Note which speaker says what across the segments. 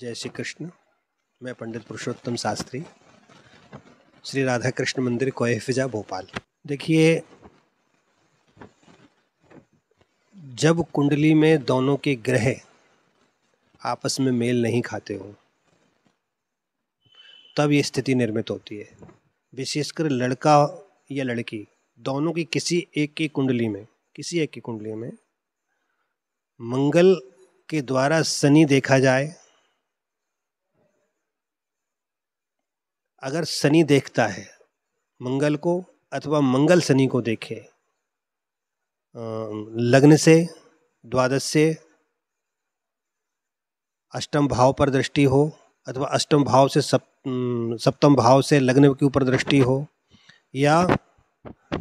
Speaker 1: जय श्री कृष्ण मैं पंडित पुरुषोत्तम शास्त्री श्री राधा कृष्ण मंदिर कोय फिजा भोपाल देखिए जब कुंडली में दोनों के ग्रह आपस में मेल नहीं खाते हो तब ये स्थिति निर्मित होती है विशेषकर लड़का या लड़की दोनों की किसी एक की कुंडली में किसी एक की कुंडली में मंगल के द्वारा शनि देखा जाए अगर शनि देखता है मंगल को अथवा मंगल शनि को देखे लग्न से द्वादश से अष्टम भाव पर दृष्टि हो अथवा अष्टम भाव से सप सप्तम भाव से लग्न के ऊपर दृष्टि हो या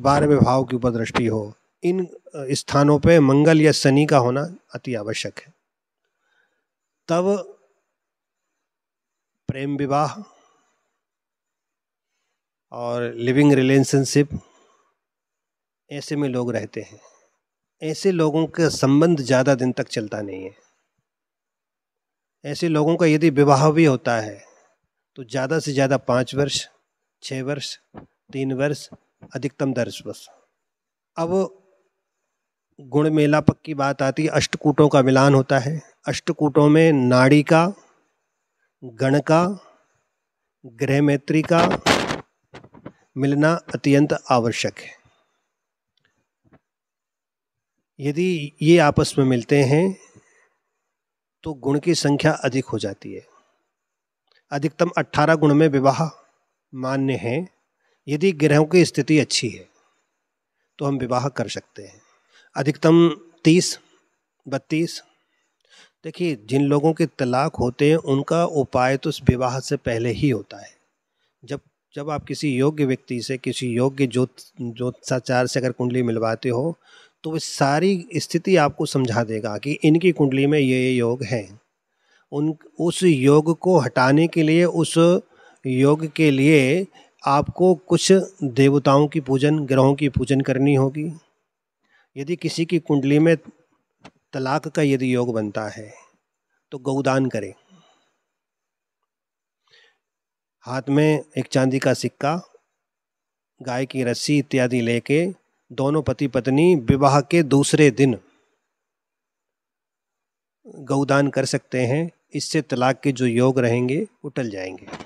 Speaker 1: बारहवें भाव के ऊपर दृष्टि हो इन स्थानों पे मंगल या शनि का होना अति आवश्यक है तब प्रेम विवाह और लिविंग रिलेशनशिप ऐसे में लोग रहते हैं ऐसे लोगों का संबंध ज़्यादा दिन तक चलता नहीं है ऐसे लोगों का यदि विवाह भी होता है तो ज़्यादा से ज़्यादा पाँच वर्ष छः वर्ष तीन वर्ष अधिकतम दस वर्ष अब गुण मेला की बात आती है अष्टकूटों का मिलान होता है अष्टकूटों में नाड़ी का गण का गृहमैत्री का मिलना अत्यंत आवश्यक है यदि ये आपस में मिलते हैं तो गुण की संख्या अधिक हो जाती है अधिकतम 18 गुण में विवाह मान्य है यदि ग्रहों की स्थिति अच्छी है तो हम विवाह कर सकते हैं अधिकतम 30 बत्तीस देखिए जिन लोगों के तलाक होते हैं उनका उपाय तो उस विवाह से पहले ही होता है जब जब आप किसी योग्य व्यक्ति से किसी योग्य ज्योत ज्योत्साचार से अगर कुंडली मिलवाते हो तो वह सारी स्थिति आपको समझा देगा कि इनकी कुंडली में ये ये योग हैं उन उस योग को हटाने के लिए उस योग के लिए आपको कुछ देवताओं की पूजन ग्रहों की पूजन करनी होगी यदि किसी की कुंडली में तलाक का यदि योग बनता है तो गौदान करें हाथ में एक चांदी का सिक्का गाय की रस्सी इत्यादि लेके दोनों पति पत्नी विवाह के दूसरे दिन गौदान कर सकते हैं इससे तलाक के जो योग रहेंगे वो टल जाएंगे